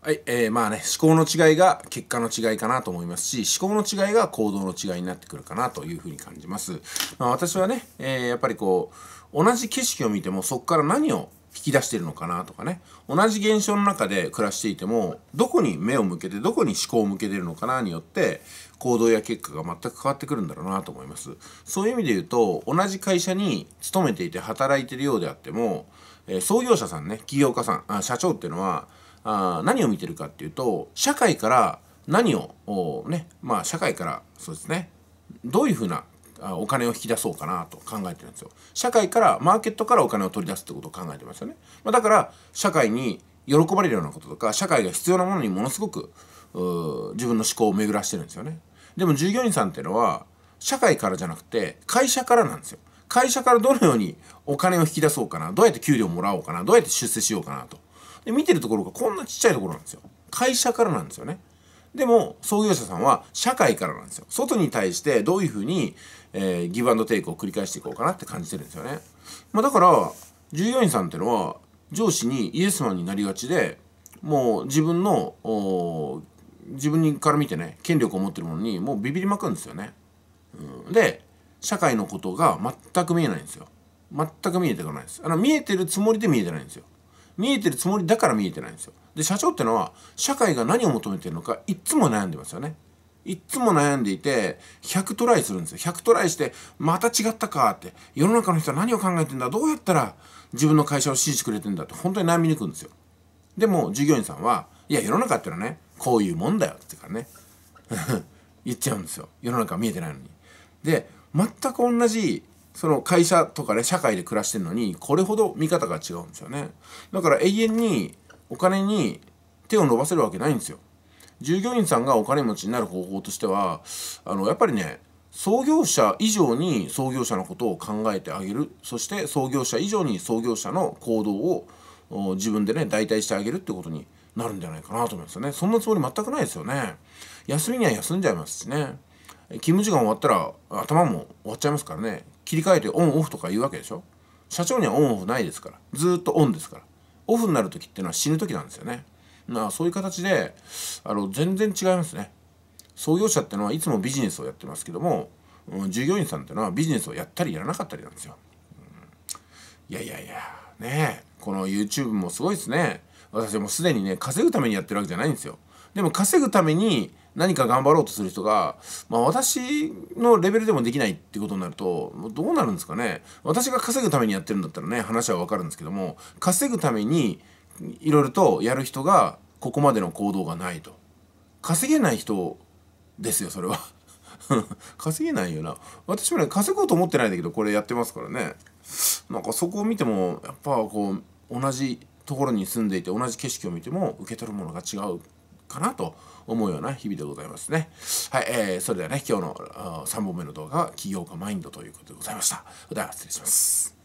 はい、えー、まあね、思考の違いが結果の違いかなと思いますし、思考の違いが行動の違いになってくるかなというふうに感じます。まあ、私はね、えー、やっぱりこう、同じ景色を見てもそこから何を引き出してるのかなとかね、同じ現象の中で暮らしていても、どこに目を向けて、どこに思考を向けてるのかなによって、行動や結果が全く変わってくるんだろうなと思います。そういう意味で言うと、同じ会社に勤めていて働いてるようであっても、えー、創業者さんね、起業家さんあ、社長っていうのは、あ何を見てるかっていうと社会から何をねまあ社会からそうですねどういうふうなお金を引き出そうかなと考えてるんですよ。社会からマーケットからお金を取り出すってことを考えてますよね。まあ、だから社会に喜ばれるようなこととか社会が必要なものにものすごく自分の思考を巡らしてるんですよね。でも従業員さんっていうのは社会からじゃなくて会社からなんですよ。会社からどのようにお金を引き出そうかなどうやって給料もらおうかなどうやって出世しようかなとで見てるところがこんなちっちゃいところなんですよ会社からなんですよねでも創業者さんは社会からなんですよ外に対してどういうふうに、えー、ギブアンドテイクを繰り返していこうかなって感じてるんですよね、まあ、だから従業員さんっていうのは上司にイエスマンになりがちでもう自分の自分から見てね権力を持ってるものにもうビビりまくんですよね、うん、で社会のことが全く見えないんですよ全く見えてこないですあの見えてるつもりで見えてないんですよ見えてるつもりだから見えてないんですよで社長ってのは社会が何を求めてるのかいっつも悩んでますよねいっつも悩んでいて100トライするんですよ100トライしてまた違ったかって世の中の人は何を考えてんだどうやったら自分の会社を支持してくれてんだって本当に悩みにくくんですよでも従業員さんはいや世の中ってのはねこういうもんだよってからね 言っちゃうんですよ世の中見えてないのにで全く同じその会社とかね社会で暮らしてるのにこれほど見方が違うんですよねだから永遠にお金に手を伸ばせるわけないんですよ従業員さんがお金持ちになる方法としてはあのやっぱりね創業者以上に創業者のことを考えてあげるそして創業者以上に創業者の行動を自分でね代替してあげるってことになるんじゃないかなと思いますよねそんなつもり全くないですよね休みには休んじゃいますしね勤務時間終わったら頭も終わっちゃいますからね切り替えてオンオフとか言うわけでしょ社長にはオンオフないですからずっとオンですからオフになる時っていうのは死ぬ時なんですよねなそういう形であの全然違いますね創業者ってのはいつもビジネスをやってますけども、うん、従業員さんってのはビジネスをやったりやらなかったりなんですよ、うん、いやいやいやねえこの YouTube もすごいですね私もすでにね稼ぐためにやってるわけじゃないんですよでも稼ぐために何か頑張ろうとする人が、まあ、私のレベルでもできないってことになるとどうなるんですかね私が稼ぐためにやってるんだったらね話は分かるんですけども稼ぐためにいろいろとやる人がここまでの行動がないと稼げない人ですよそれは 稼げないよな私もね稼ごうと思ってないんだけどこれやってますからねなんかそこを見てもやっぱこう同じところに住んでいて同じ景色を見ても受け取るものが違うかなと思うような日々でございますね。はい、えー、それではね、今日の3本目の動画は起業家マインドということでございました。では失礼します。